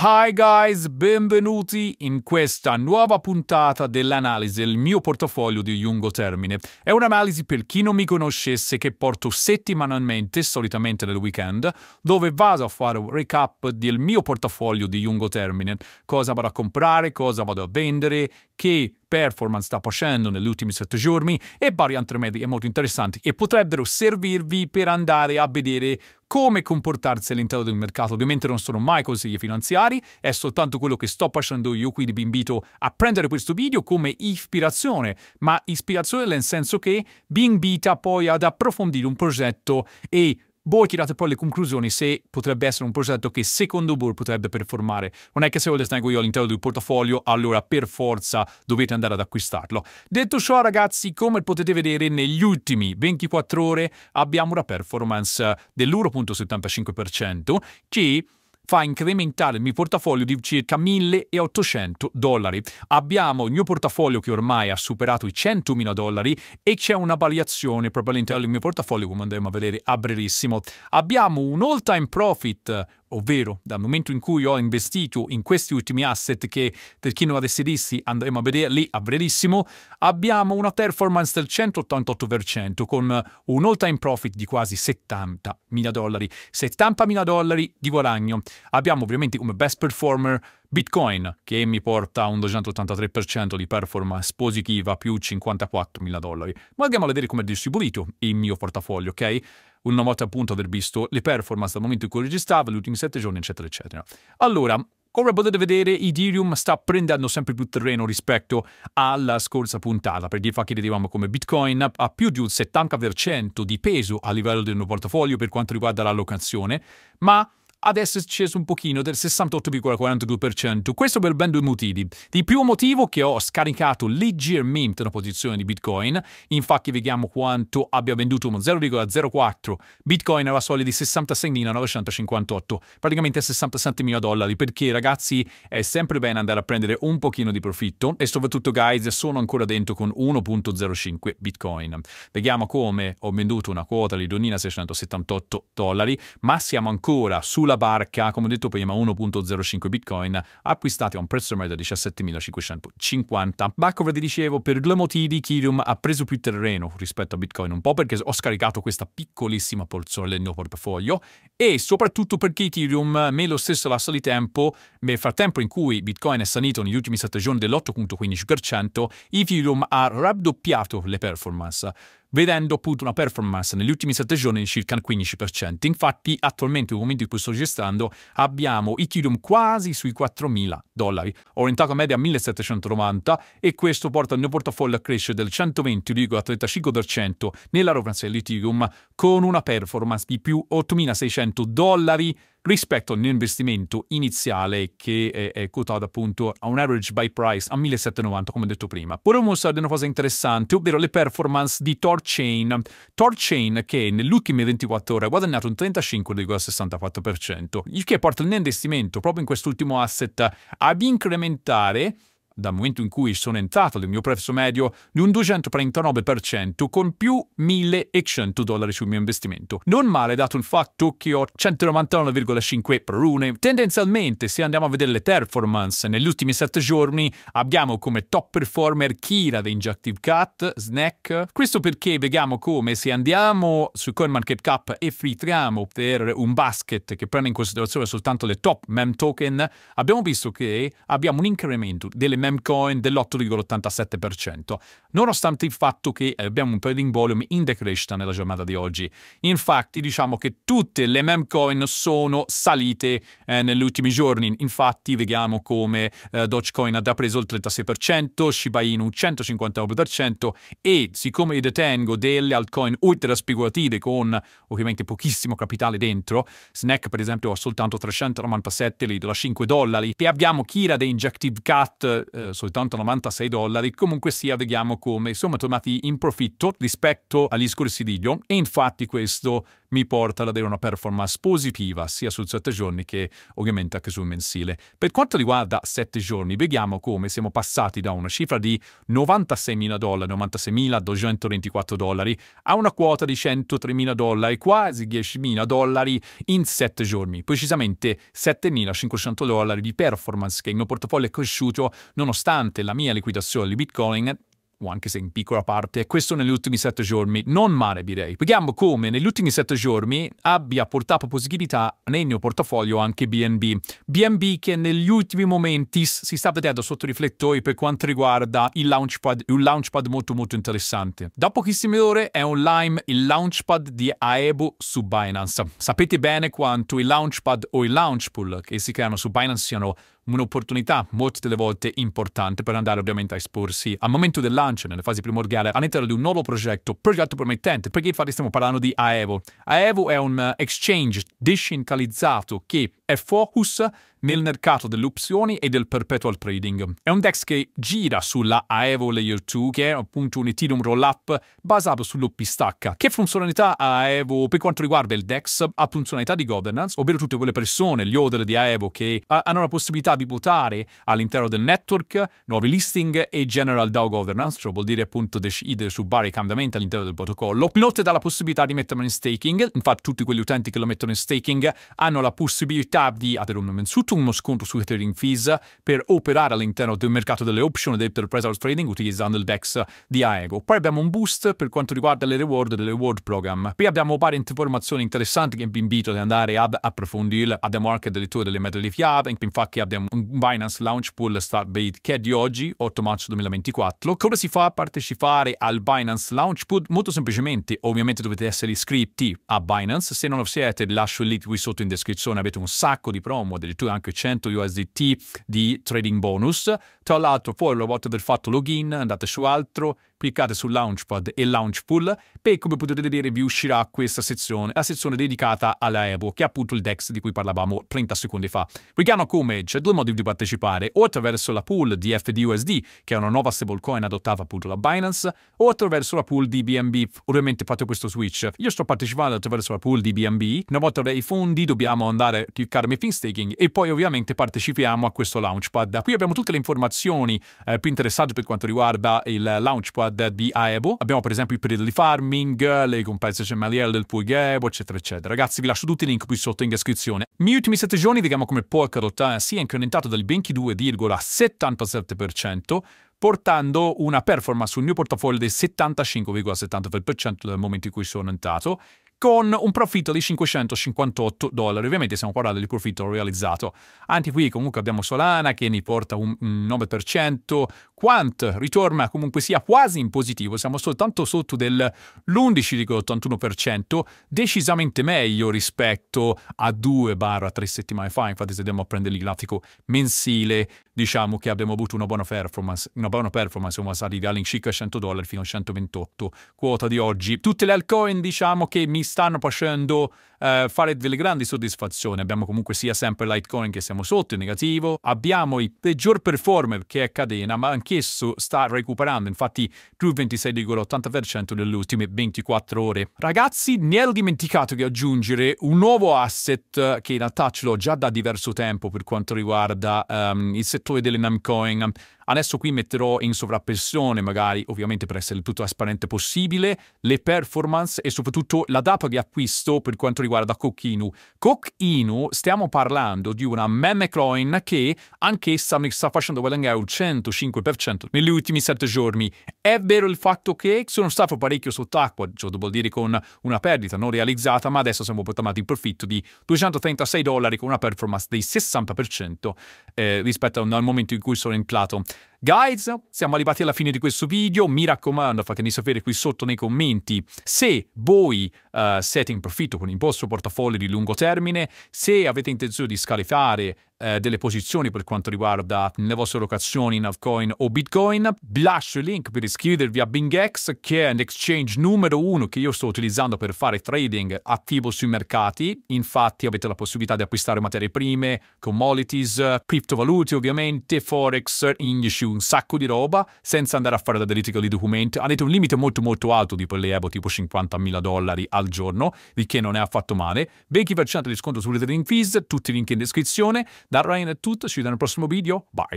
Hi guys, benvenuti in questa nuova puntata dell'analisi del mio portafoglio di lungo termine. È un'analisi per chi non mi conoscesse che porto settimanalmente, solitamente nel weekend, dove vado a fare un recap del mio portafoglio di lungo termine, cosa vado a comprare, cosa vado a vendere, che performance sta facendo negli ultimi sette giorni e vari altri metodi molto interessanti e potrebbero servirvi per andare a vedere come comportarsi all'interno del mercato. Ovviamente non sono mai consigli finanziari, è soltanto quello che sto facendo io, quindi vi invito a prendere questo video come ispirazione, ma ispirazione nel senso che vi invita poi ad approfondire un progetto e Bohr ha tirato poi le conclusioni se potrebbe essere un progetto che secondo Bohr potrebbe performare. Non è che se lo tengo io all'interno del portafoglio, allora per forza dovete andare ad acquistarlo. Detto ciò, ragazzi, come potete vedere, negli ultimi 24 ore abbiamo una performance dell'1.75% che fa incrementare il mio portafoglio di circa 1800 dollari. Abbiamo il mio portafoglio che ormai ha superato i 100.000 dollari e c'è una variazione proprio all'interno del mio portafoglio come andremo a vedere a brevissimo. Abbiamo un all time profit Ovvero, dal momento in cui ho investito in questi ultimi asset che, per chi non avesse visti, andremo a vederli a brevissimo, abbiamo una performance del 188% con un all-time profit di quasi 70 mila dollari, 70 mila dollari di guadagno. Abbiamo ovviamente come best performer Bitcoin, che mi porta a un 283% di performance positiva più 54.000 dollari. Ma andiamo a vedere come è distribuito il mio portafoglio, ok? Una volta appunto aver visto le performance dal momento in cui registravo, gli ultimi 7 giorni, eccetera, eccetera. Allora, come potete vedere, Ethereum sta prendendo sempre più terreno rispetto alla scorsa puntata, perché che vedevamo come Bitcoin ha più di un 70% di peso a livello del mio portafoglio per quanto riguarda l'allocazione, ma adesso è sceso un pochino del 68,42%, questo per ben due motivi. Il primo motivo è che ho scaricato leggermente una posizione di Bitcoin, infatti vediamo quanto abbia venduto uno 0,04 Bitcoin alla soglia di 66.958, praticamente 67.000 dollari, perché ragazzi è sempre bene andare a prendere un pochino di profitto e soprattutto guys sono ancora dentro con 1.05 Bitcoin. Vediamo come ho venduto una quota di 2.678 dollari, ma siamo ancora sulla sulla barca, come ho detto prima, 1.05 bitcoin acquistati a un prezzo medio di 17.550. Bacover vi dicevo, per due motivi Ethereum ha preso più terreno rispetto a bitcoin, un po' perché ho scaricato questa piccolissima porzione del mio portafoglio e soprattutto perché Ethereum, me lo stesso lasso di tempo, nel frattempo in cui bitcoin è salito negli ultimi 7 giorni dell'8.15%, Ethereum ha raddoppiato le performance vedendo appunto una performance negli ultimi 7 giorni di circa il 15%. Infatti attualmente, nel momento in cui sto registrando, abbiamo Ethereum quasi sui 4.000 dollari, orientato a media 1.790 e questo porta il mio portafoglio a crescere del 120,35% nella referenza dell'Ethereum con una performance di più 8.600 dollari rispetto all'investimento iniziale che è, eh, è quotato appunto a un average buy price a 1790 come detto prima. Vorrei mostrarvi una cosa interessante, ovvero le performance di Torchain. Torchain che nelle ultime 24 ore ha guadagnato un 35,64%, il che porta l'investimento proprio in quest'ultimo asset ad incrementare dal momento in cui sono entrato nel mio prezzo medio, di un 239% con più 1100 dollari sul mio investimento. Non male dato il fatto che ho 199,5 prune. Tendenzialmente, se andiamo a vedere le performance, negli ultimi 7 giorni abbiamo come top performer Kira The Injective Cut, Snack. Questo perché vediamo come se andiamo su CoinMarketCap e filtriamo per un basket che prende in considerazione soltanto le top mem token, abbiamo visto che abbiamo un incremento delle mem Memcoin dell'8,87%, nonostante il fatto che eh, abbiamo un trading volume in decrescita nella giornata di oggi. Infatti diciamo che tutte le Memcoin sono salite eh, negli ultimi giorni, infatti vediamo come eh, Dogecoin ha già preso il 36%, Shiba Inu un 159% e siccome io detengo delle altcoin ultra speculative con ovviamente pochissimo capitale dentro, Snack per esempio ha soltanto 397 lì, 5 dollari, e abbiamo Kira The Injective Cat eh, eh, soltanto 96 dollari, comunque sia vediamo come siamo tornati in profitto rispetto agli scorsi video e infatti questo mi porta ad avere una performance positiva sia sul 7 giorni che ovviamente anche sul mensile. Per quanto riguarda 7 giorni, vediamo come siamo passati da una cifra di 96.000 dollari, 96.224 dollari, a una quota di 103.000 dollari, quasi 10.000 dollari in 7 giorni, precisamente 7.500 dollari di performance che il mio portafoglio è cresciuto nonostante la mia liquidazione di Bitcoin o anche se in piccola parte, questo negli ultimi sette giorni, non male direi. Vediamo come negli ultimi sette giorni abbia portato positività nel mio portafoglio anche BNB. BNB che negli ultimi momenti si sta vedendo sotto riflettori per quanto riguarda il launchpad, un launchpad molto molto interessante. Da pochissime ore è online il launchpad di Aebo su Binance. Sapete bene quanto il launchpad o il launchpool che si creano su Binance siano un'opportunità molte delle volte importante per andare ovviamente a esporsi al momento del launch lancio, nelle fasi primordiali, all'interno di un nuovo progetto, progetto promettente, perché infatti stiamo parlando di Aevo. Aevo è un eh, exchange decentralizzato che è Focus nel mercato delle opzioni e del perpetual trading. È un DEX che gira sulla Aevo Layer 2, che è appunto un Ethereum roll-up basato sull'OP stack. Che funzionalità ha Aevo per quanto riguarda il DEX? Ha funzionalità di governance, ovvero tutte quelle persone, gli holder di Aevo, che hanno la possibilità di votare all'interno del network, nuovi listing e general DAO governance, cioè vuol dire appunto decidere su vari cambiamenti all'interno del protocollo. Inoltre dà la possibilità di metterlo in staking, infatti tutti quegli utenti che lo mettono in staking hanno la possibilità possibilità di avere un innanzitutto uno sconto sui trading fees per operare all'interno del mercato delle option e del pre trading utilizzando il DEX di Aego. Poi abbiamo un boost per quanto riguarda le reward del reward program. Qui abbiamo varie informazioni interessanti che vi invito ad andare ad approfondire. Abbiamo anche delle addirittura delle meta di infatti abbiamo un Binance Launch Pool Start Bait che è di oggi, 8 marzo 2024. Come si fa a partecipare al Binance Launch Pool? Molto semplicemente, ovviamente dovete essere iscritti a Binance, se non lo siete lascio il link qui sotto in descrizione, avete un sacco sacco di promo, addirittura anche 100 USDT di trading bonus. Tra l'altro poi una volta aver fatto login andate su altro, cliccate su Launchpad e Launchpool e come potete vedere vi uscirà questa sezione, la sezione dedicata alla Evo, che è appunto il DEX di cui parlavamo 30 secondi fa. Richiamo come c'è due modi di partecipare, o attraverso la pool di FDUSD, che è una nuova stablecoin adottata appunto da Binance, o attraverso la pool di BNB. Ovviamente fate questo switch. Io sto partecipando attraverso la pool di BNB, una volta avrei i fondi dobbiamo andare a cliccare cercare Mapping Staking e poi ovviamente partecipiamo a questo Launchpad. Qui abbiamo tutte le informazioni eh, più interessanti per quanto riguarda il Launchpad di Aebo. Abbiamo per esempio i periodi di farming, le compense CMLL del pool Aebo, eccetera, eccetera. Ragazzi, vi lascio tutti i link qui sotto in descrizione. Negli ultimi 7 giorni vediamo come Polkadot eh, si è incrementato del 22,77% portando una performance sul mio portafoglio del 75,73% dal momento in cui sono entrato con un profitto di 558 dollari. Ovviamente stiamo parlando di profitto realizzato. Anche qui comunque abbiamo Solana che ne porta un 9%, Quant ritorna comunque sia quasi in positivo, siamo soltanto sotto dell'11,81%, decisamente meglio rispetto a 2 barra 3 settimane fa, infatti se andiamo a prendere il grafico mensile diciamo che abbiamo avuto una buona performance, una buona performance, siamo stati all'incirca 100 dollari fino a 128 quota di oggi. Tutte le altcoin diciamo che mi stannar på sjön, då eh, fare delle grandi soddisfazioni. Abbiamo comunque sia sempre Litecoin che siamo sotto in negativo, abbiamo il peggior performer che è Cadena, ma anch'esso sta recuperando, infatti più 26,80% nelle ultime 24 ore. Ragazzi, ne ero dimenticato di aggiungere un nuovo asset eh, che in realtà ce l'ho già da diverso tempo per quanto riguarda um, il settore delle Namcoin. Adesso qui metterò in sovrappressione, magari ovviamente per essere il più trasparente possibile, le performance e soprattutto la data di acquisto per quanto riguarda riguarda Cook Inu. Cook Inu, stiamo parlando di una Mem coin che anch'essa mi sta facendo guadagnare un 105% negli ultimi 7 giorni. È vero il fatto che sono stato parecchio sott'acqua, cioè devo dire con una perdita non realizzata, ma adesso siamo portati in profitto di 236 dollari con una performance del 60% eh, rispetto al momento in cui sono entrato. Guys, siamo arrivati alla fine di questo video, mi raccomando fatemi sapere qui sotto nei commenti se voi uh, siete in profitto con il vostro portafoglio di lungo termine, se avete intenzione di scaricare eh, delle posizioni per quanto riguarda le vostre locazioni in altcoin o bitcoin. Vi lascio il link per iscrivervi a BingX, che è l'exchange numero uno che io sto utilizzando per fare trading attivo sui mercati. Infatti avete la possibilità di acquistare materie prime, commodities, criptovalute ovviamente, forex, indici, un sacco di roba, senza andare a fare la delitica di documenti. Avete un limite molto molto alto di per Evo, tipo 50.000 dollari al giorno, il che non è affatto male. 20% di sconto sulle trading fees, tutti i link in descrizione. Da Ryan è tutto, ci vediamo nel prossimo video, bye!